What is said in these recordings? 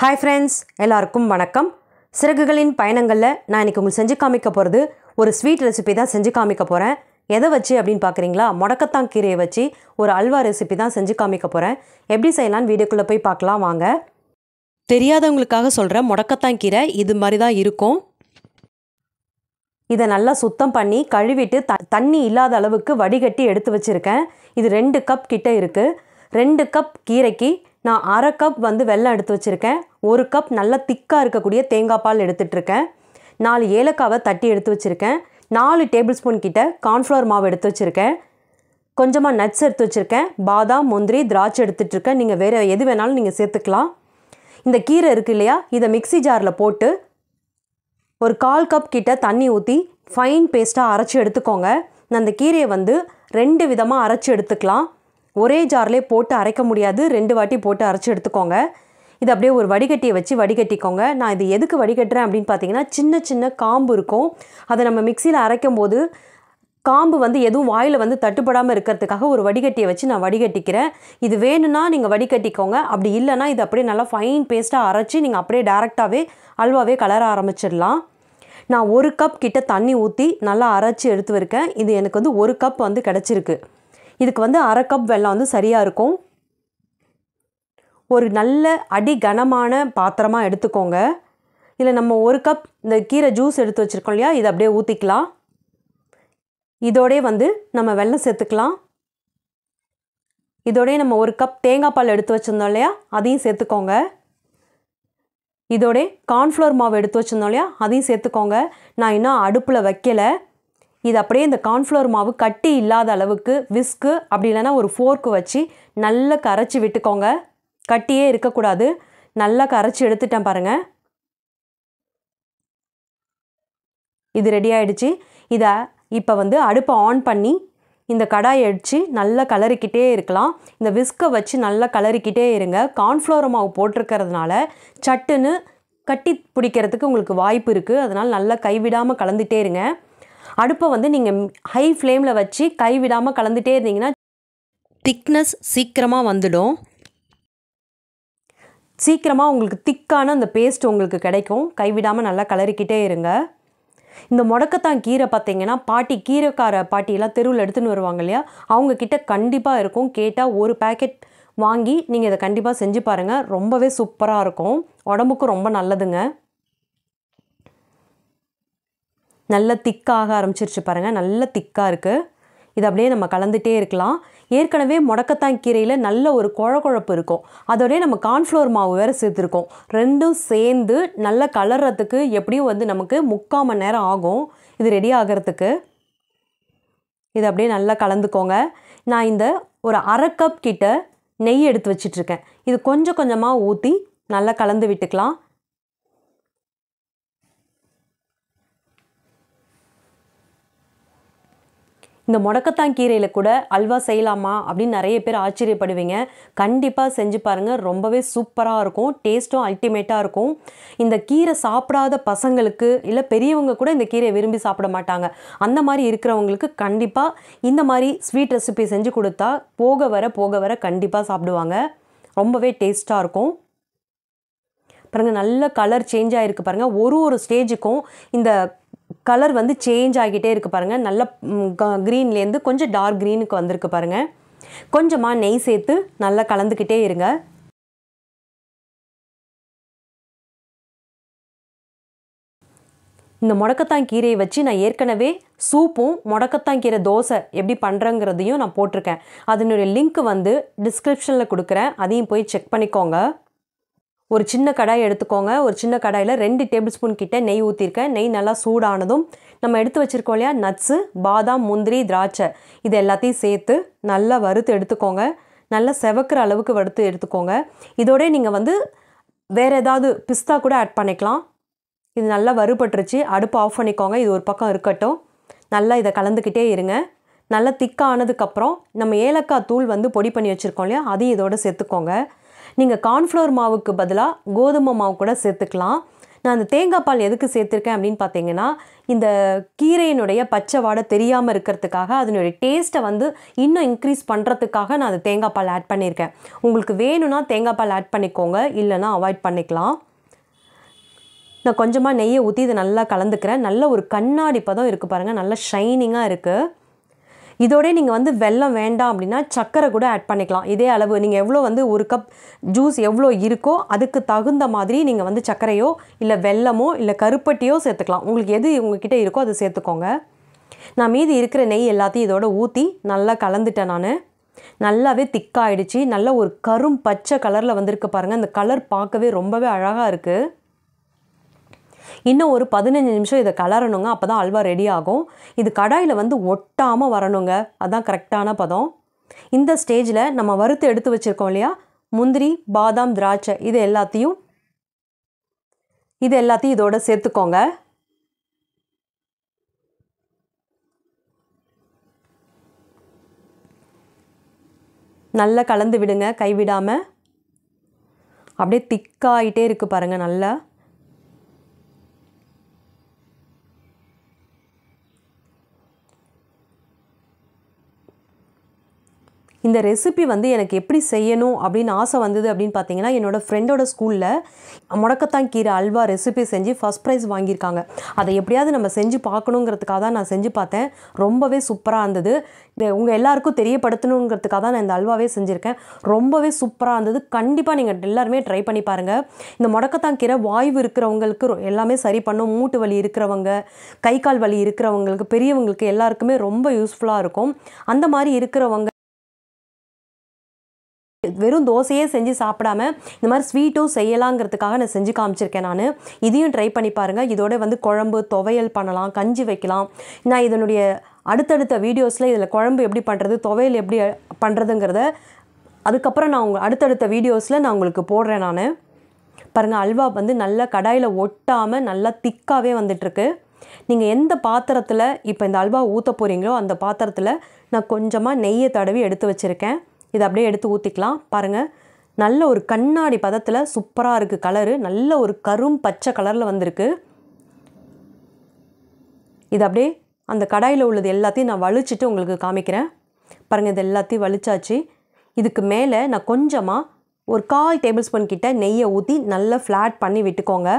hi friends எல்லாருக்கும் வணக்கம் சிறகுகளின் பயணங்களில் நான் இன்றைக்கி உங்களுக்கு செஞ்சு காமிக்க போகிறது ஒரு ஸ்வீட் ரெசிபி தான் செஞ்சு காமிக்க போகிறேன் எதை வச்சு அப்படின்னு பார்க்குறீங்களா முடக்கத்தான் கீரையை வச்சு ஒரு அல்வா ரெசிபி தான் செஞ்சு காமிக்க போகிறேன் எப்படி செய்யலான்னு வீடியோக்குள்ளே போய் பார்க்கலாம் வாங்க தெரியாதவங்களுக்காக சொல்கிற முடக்கத்தான் கீரை இது மாதிரி தான் இருக்கும் இதை நல்லா சுத்தம் பண்ணி கழுவிட்டு த தண்ணி இல்லாத அளவுக்கு வடிகட்டி எடுத்து வச்சுருக்கேன் இது ரெண்டு கப் கிட்டே இருக்குது ரெண்டு கப் கீரைக்கு நான் அரை கப் வந்து வெள்ளம் எடுத்து வச்சுருக்கேன் ஒரு கப் நல்லா திக்காக இருக்கக்கூடிய தேங்காய் பால் எடுத்துகிட்ருக்கேன் நாலு ஏலக்காவை தட்டி எடுத்து வச்சுருக்கேன் நாலு டேபிள் ஸ்பூன் கிட்ட கார்ன்ஃப்ளவர் மாவு எடுத்து வச்சுருக்கேன் கொஞ்சமாக நட்ஸ் எடுத்து வச்சுருக்கேன் பாதாம் முந்திரி திராட்சை எடுத்துகிட்ருக்கேன் நீங்கள் வேறு எது வேணாலும் நீங்கள் சேர்த்துக்கலாம் இந்த கீரை இருக்குது இல்லையா இதை மிக்சி ஜாரில் போட்டு ஒரு கால் கப் கிட்ட தண்ணி ஊற்றி ஃபைன் பேஸ்ட்டாக அரைச்சி எடுத்துக்கோங்க நான் அந்த கீரையை வந்து ரெண்டு விதமாக அரைச்சி எடுத்துக்கலாம் ஒரே ஜார்லே போட்டு அரைக்க முடியாது ரெண்டு வாட்டி போட்டு அரைச்சி எடுத்துக்கோங்க இது அப்படியே ஒரு வடிகட்டியை வச்சு வடிகட்டிக்கோங்க நான் இது எதுக்கு வடிகட்டுறேன் அப்படின்னு பார்த்தீங்கன்னா சின்ன சின்ன காம்பு இருக்கும் அதை நம்ம மிக்சியில் அரைக்கும் போது காம்பு வந்து எதுவும் வாயில் வந்து தட்டுப்படாமல் இருக்கிறதுக்காக ஒரு வடிகட்டியை வச்சு நான் வடிகட்டிக்கிறேன் இது வேணும்னா நீங்கள் வடிகட்டிக்கோங்க அப்படி இல்லைனா இது அப்படியே நல்லா ஃபைன் பேஸ்ட்டாக அரைச்சி நீங்கள் அப்படியே டேரெக்டாகவே அல்வாவே கலர ஆரம்பிச்சிடலாம் நான் ஒரு கப் கிட்ட தண்ணி ஊற்றி நல்லா அரைச்சி எடுத்து வைக்கேன் இது எனக்கு வந்து ஒரு கப் வந்து கிடச்சிருக்கு இதுக்கு வந்து அரை கப் வெல்லம் வந்து சரியாக இருக்கும் ஒரு நல்ல அடி கனமான பாத்திரமாக எடுத்துக்கோங்க இதில் நம்ம ஒரு கப் இந்த கீரை ஜூஸ் எடுத்து வச்சுருக்கோம் இல்லையா இதை அப்படியே ஊற்றிக்கலாம் இதோடய வந்து நம்ம வெள்ளம் சேர்த்துக்கலாம் இதோடய நம்ம ஒரு கப் தேங்காய் பால் எடுத்து வச்சுருந்தோம் இல்லையா அதையும் சேர்த்துக்கோங்க இதோடய கார்ன்ஃப்ளோர் மாவு எடுத்து வச்சுருந்தோம் இல்லையா அதையும் சேர்த்துக்கோங்க நான் இன்னும் அடுப்பில் வைக்கலை இது அப்படியே இந்த கார்ன்ஃப்ளோர் மாவு கட்டி இல்லாத அளவுக்கு விஸ்க்கு அப்படி இல்லைன்னா ஒரு ஃபோர்க்கு வச்சு நல்லா கரைச்சி விட்டுக்கோங்க கட்டியே இருக்கக்கூடாது நல்லா கரைச்சி எடுத்துட்டேன் பாருங்கள் இது ரெடி ஆகிடுச்சு இதை இப்போ வந்து அடுப்பை ஆன் பண்ணி இந்த கடாயை அடித்து நல்லா கலரிக்கிட்டே இருக்கலாம் இந்த விஸ்கை வச்சு நல்லா கலரிக்கிட்டே இருங்க கார்ன்ஃப்ளவர் மாவு போட்டிருக்கிறதுனால சட்டுன்னு கட்டி பிடிக்கிறதுக்கு உங்களுக்கு வாய்ப்பு இருக்குது அதனால் நல்லா கைவிடாமல் கலந்துகிட்டே இருங்க அடுப்பை வந்து நீங்கள் ஹை ஃப்ளேமில் வச்சு கைவிடாமல் கலந்துகிட்டே இருந்தீங்கன்னா திக்னஸ் சீக்கிரமாக வந்துடும் சீக்கிரமாக உங்களுக்கு திக்கான அந்த பேஸ்ட் உங்களுக்கு கிடைக்கும் கைவிடாமல் நல்லா கலரிக்கிட்டே இருங்க இந்த முடக்கத்தான் கீரை பார்த்தீங்கன்னா பாட்டி கீரைக்கார பாட்டியெல்லாம் தெருவில் எடுத்துன்னு வருவாங்க இல்லையா அவங்கக்கிட்ட கண்டிப்பாக இருக்கும் கேட்டால் ஒரு பேக்கெட் வாங்கி நீங்கள் இதை கண்டிப்பாக செஞ்சு பாருங்கள் ரொம்பவே சூப்பராக இருக்கும் உடம்புக்கும் ரொம்ப நல்லதுங்க நல்ல திக்காக ஆரம்பிச்சிருச்சு பாருங்கள் நல்ல திக்காக இருக்குது இது அப்படியே நம்ம கலந்துகிட்டே இருக்கலாம் ஏற்கனவே முடக்கத்தான் கீரையில் நல்ல ஒரு குழக்குழப்பு இருக்கும் அதோடய நம்ம கார்ன்ஃப்ளோர் மாவு வேறு சேர்த்துருக்கோம் ரெண்டும் சேர்ந்து நல்லா கலர்றதுக்கு எப்படியும் வந்து நமக்கு முக்கால் மணி நேரம் ஆகும் இது ரெடி ஆகிறதுக்கு இது அப்படியே நல்லா கலந்துக்கோங்க நான் இந்த ஒரு அரை கப் கிட்ட நெய் எடுத்து வச்சிட்ருக்கேன் இது கொஞ்சம் கொஞ்சமாக ஊற்றி நல்லா கலந்து விட்டுக்கலாம் இந்த முடக்கத்தான் கீரையில் கூட அல்வா செய்யலாமா அப்படின்னு நிறைய பேர் ஆச்சரியப்படுவீங்க கண்டிப்பாக செஞ்சு பாருங்கள் ரொம்பவே சூப்பராக இருக்கும் டேஸ்ட்டும் அல்டிமேட்டாக இருக்கும் இந்த கீரை சாப்பிடாத பசங்களுக்கு இல்லை பெரியவங்க கூட இந்த கீரையை விரும்பி சாப்பிட மாட்டாங்க அந்த மாதிரி இருக்கிறவங்களுக்கு கண்டிப்பாக இந்த மாதிரி ஸ்வீட் ரெசிபி செஞ்சு கொடுத்தா போக வர போக வர கண்டிப்பாக சாப்பிடுவாங்க ரொம்பவே டேஸ்ட்டாக இருக்கும் பாருங்கள் நல்ல கலர் சேஞ்ச் ஆகிருக்கு பாருங்கள் ஒரு ஒரு ஸ்டேஜுக்கும் இந்த கலர் வந்து சேஞ்ச் ஆகிட்டே இருக்குது பாருங்கள் நல்ல க்ரீன்லேருந்து கொஞ்சம் டார்க் க்ரீனுக்கு வந்திருக்கு பாருங்கள் கொஞ்சமாக நெய் சேர்த்து நல்லா கலந்துக்கிட்டே இருங்க இந்த முடக்கத்தான் கீரையை வச்சு நான் ஏற்கனவே சூப்பும் முடக்கத்தான் கீரை தோசை எப்படி பண்ணுறங்கிறதையும் நான் போட்டிருக்கேன் அதனுடைய லிங்க் வந்து டிஸ்கிரிப்ஷனில் கொடுக்குறேன் அதையும் போய் செக் பண்ணிக்கோங்க ஒரு சின்ன கடாய் எடுத்துக்கோங்க ஒரு சின்ன கடாயில் ரெண்டு டேபிள் ஸ்பூன் கிட்ட நெய் ஊற்றிருக்கேன் நெய் நல்லா சூடானதும் நம்ம எடுத்து வச்சுருக்கோம் இல்லையா நட்ஸு பாதாம் முந்திரி திராட்சை இது எல்லாத்தையும் சேர்த்து நல்லா வறுத்து எடுத்துக்கோங்க நல்லா செவக்கிற அளவுக்கு வறுத்து எடுத்துக்கோங்க இதோடய நீங்கள் வந்து வேறு ஏதாவது பிஸ்தா கூட ஆட் பண்ணிக்கலாம் இது நல்லா வறுபட்டுருச்சு அடுப்பு ஆஃப் பண்ணிக்கோங்க இது ஒரு பக்கம் இருக்கட்டும் நல்லா இதை கலந்துக்கிட்டே இருங்க நல்லா திக்கானதுக்கப்புறம் நம்ம ஏலக்காய் தூள் வந்து பொடி பண்ணி வச்சுருக்கோம் இல்லையா அதையும் இதோடு சேர்த்துக்கோங்க நீங்கள் கார்ன்ஃப்ளவர் மாவுக்கு பதிலாக கோதுமை மாவு கூட சேர்த்துக்கலாம் நான் அந்த தேங்காய் பால் எதுக்கு சேர்த்துருக்கேன் அப்படின்னு பார்த்தீங்கன்னா இந்த கீரையினுடைய பச்சை வாடை தெரியாமல் இருக்கிறதுக்காக அதனுடைய டேஸ்ட்டை வந்து இன்னும் இன்க்ரீஸ் பண்ணுறதுக்காக நான் அந்த தேங்காய் பால் ஆட் பண்ணியிருக்கேன் உங்களுக்கு வேணும்னா தேங்காய் பால் ஆட் பண்ணிக்கோங்க இல்லைனா அவாய்ட் பண்ணிக்கலாம் நான் கொஞ்சமாக நெய்யை ஊற்றி இதை நல்லா கலந்துக்கிறேன் நல்ல ஒரு கண்ணாடி பதம் இருக்குது பாருங்கள் நல்லா ஷைனிங்காக இருக்குது இதோடய நீங்கள் வந்து வெள்ளம் வேண்டாம் அப்படின்னா சக்கரை கூட ஆட் பண்ணிக்கலாம் இதே அளவு நீங்கள் எவ்வளோ வந்து ஒரு கப் ஜூஸ் எவ்வளோ இருக்கோ அதுக்கு தகுந்த மாதிரி நீங்கள் வந்து சர்க்கரையோ இல்லை வெள்ளமோ இல்லை கருப்பட்டியோ சேர்த்துக்கலாம் உங்களுக்கு எது உங்ககிட்ட இருக்கோ அதை சேர்த்துக்கோங்க நான் மீதி இருக்கிற நெய் எல்லாத்தையும் இதோட ஊற்றி நல்லா கலந்துட்டேன் நான் நல்லாவே திக்காயிடுச்சு நல்ல ஒரு கரும் பச்சை கலரில் வந்திருக்கு பாருங்கள் அந்த கலர் பார்க்கவே ரொம்பவே அழகாக இருக்குது இன்னும் ஒரு பதினஞ்சு நிமிஷம் இதை கலரணுங்க அப்போ தான் அல்வா ரெடி ஆகும் இது கடாயில் வந்து ஒட்டாமல் வரணுங்க அதுதான் கரெக்டான பதம் இந்த ஸ்டேஜில் நம்ம வறுத்து எடுத்து வச்சுருக்கோம் இல்லையா முந்திரி பாதாம் திராட்சை இது எல்லாத்தையும் இது எல்லாத்தையும் இதோட சேர்த்துக்கோங்க நல்லா கலந்து விடுங்க கைவிடாமல் அப்படியே திக்காகிட்டே இருக்குது பாருங்கள் நல்லா இந்த ரெசிபி வந்து எனக்கு எப்படி செய்யணும் அப்படின்னு ஆசை வந்தது அப்படின்னு பார்த்தீங்கன்னா என்னோடய ஃப்ரெண்டோட ஸ்கூலில் முடக்கத்தான் கீரை அல்வா ரெசிபி செஞ்சு ஃபஸ்ட் ப்ரைஸ் வாங்கியிருக்காங்க அதை எப்படியாவது நம்ம செஞ்சு பார்க்கணுங்கிறதுக்காக தான் நான் செஞ்சு பார்த்தேன் ரொம்பவே சூப்பராக இருந்தது உங்கள் எல்லாருக்கும் தெரியப்படுத்தணுங்கிறதுக்காக தான் நான் இந்த அல்வாவே செஞ்சுருக்கேன் ரொம்பவே சூப்பராக இருந்தது கண்டிப்பாக நீங்கள் எல்லாருமே ட்ரை பண்ணி பாருங்கள் இந்த முடக்கத்தான் கீரை வாய்வு இருக்கிறவங்களுக்கு எல்லாமே சரி பண்ணும் மூட்டு வலி இருக்கிறவங்க கை கால் வலி இருக்கிறவங்களுக்கு பெரியவங்களுக்கு எல்லாருக்குமே ரொம்ப யூஸ்ஃபுல்லாக இருக்கும் அந்த மாதிரி இருக்கிறவங்க வெறும் தோசையே செஞ்சு சாப்பிடாம இந்த மாதிரி ஸ்வீட்டும் செய்யலாங்கிறதுக்காக நான் செஞ்சு காமிச்சிருக்கேன் நான் இதையும் ட்ரை பண்ணி பாருங்கள் இதோட வந்து குழம்பு துவையல் பண்ணலாம் கஞ்சி வைக்கலாம் நான் இதனுடைய அடுத்தடுத்த வீடியோஸில் இதில் குழம்பு எப்படி பண்ணுறது துவையல் எப்படி பண்ணுறதுங்கிறத அதுக்கப்புறம் நான் உங்கள் அடுத்தடுத்த வீடியோஸில் நான் உங்களுக்கு போடுறேன் நான் பாருங்கள் அல்வா வந்து நல்லா கடாயில் ஒட்டாமல் நல்லா திக்காகவே வந்துட்டுருக்கு நீங்கள் எந்த பாத்திரத்தில் இப்போ இந்த அல்வா ஊற்ற போகிறீங்களோ அந்த பாத்திரத்தில் நான் கொஞ்சமாக நெய்யை தடவி எடுத்து வச்சுருக்கேன் இதை அப்படியே எடுத்து ஊற்றிக்கலாம் பாருங்கள் நல்ல ஒரு கண்ணாடி பதத்தில் சூப்பராக இருக்குது கலரு நல்ல ஒரு கரும் பச்சை கலரில் வந்திருக்கு இது அப்படியே அந்த கடாயில் உள்ளது எல்லாத்தையும் நான் வலிச்சிட்டு உங்களுக்கு காமிக்கிறேன் பாருங்கள் இது எல்லாத்தையும் வலிச்சாச்சு இதுக்கு மேலே நான் கொஞ்சமாக ஒரு கால் டேபிள் ஸ்பூன் கிட்ட நெய்யை ஊற்றி நல்லா ஃப்ளாட் பண்ணி விட்டுக்கோங்க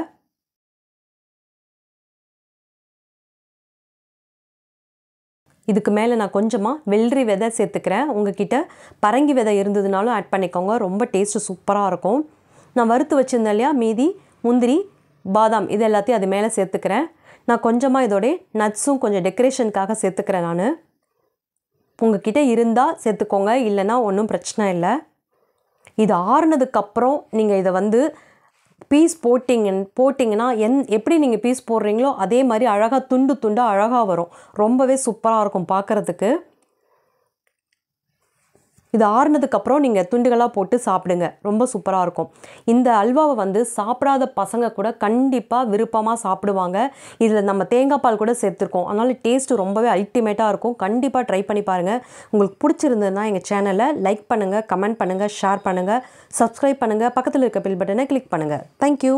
இதுக்கு மேலே நான் கொஞ்சமாக வெள்ளரி விதை சேர்த்துக்கிறேன் உங்ககிட்ட பரங்கி விதை இருந்ததுனாலும் ஆட் பண்ணிக்கோங்க ரொம்ப டேஸ்ட்டு சூப்பராக இருக்கும் நான் வறுத்து வச்சுருந்தேன் இல்லையா மீதி முந்திரி பாதாம் இது எல்லாத்தையும் அது மேலே சேர்த்துக்கிறேன் நான் கொஞ்சமாக இதோடைய நட்ஸும் கொஞ்சம் டெக்கரேஷனுக்காக சேர்த்துக்கிறேன் நான் உங்ககிட்ட இருந்தால் சேர்த்துக்கோங்க இல்லைன்னா ஒன்றும் பிரச்சனை இல்லை இது ஆறுனதுக்கப்புறம் நீங்கள் இதை வந்து பீஸ் போட்டிங்க போட்டிங்கன்னா என் எப்படி நீங்கள் பீஸ் போடுறீங்களோ அதே மாதிரி அழகாக துண்டு துண்டாக அழகாக வரும் ரொம்பவே சூப்பராக இருக்கும் பார்க்குறதுக்கு இது ஆறுனதுக்கப்புறம் நீங்கள் துண்டுகளாக போட்டு சாப்பிடுங்க ரொம்ப சூப்பராக இருக்கும் இந்த அல்வாவை வந்து சாப்பிடாத பசங்க கூட கண்டிப்பாக விருப்பமாக சாப்பிடுவாங்க இதில் நம்ம தேங்காய் பால் கூட சேர்த்துருக்கோம் அதனால் டேஸ்ட்டு ரொம்பவே அல்டிமேட்டாக இருக்கும் கண்டிப்பாக ட்ரை பண்ணி பாருங்கள் உங்களுக்கு பிடிச்சிருந்ததுன்னா எங்கள் சேனலை லைக் பண்ணுங்கள் கமெண்ட் பண்ணுங்கள் ஷேர் பண்ணுங்கள் சப்ஸ்கிரைப் பண்ணுங்கள் பக்கத்தில் இருக்க பில் பட்டனை கிளிக் பண்ணுங்கள் தேங்க்யூ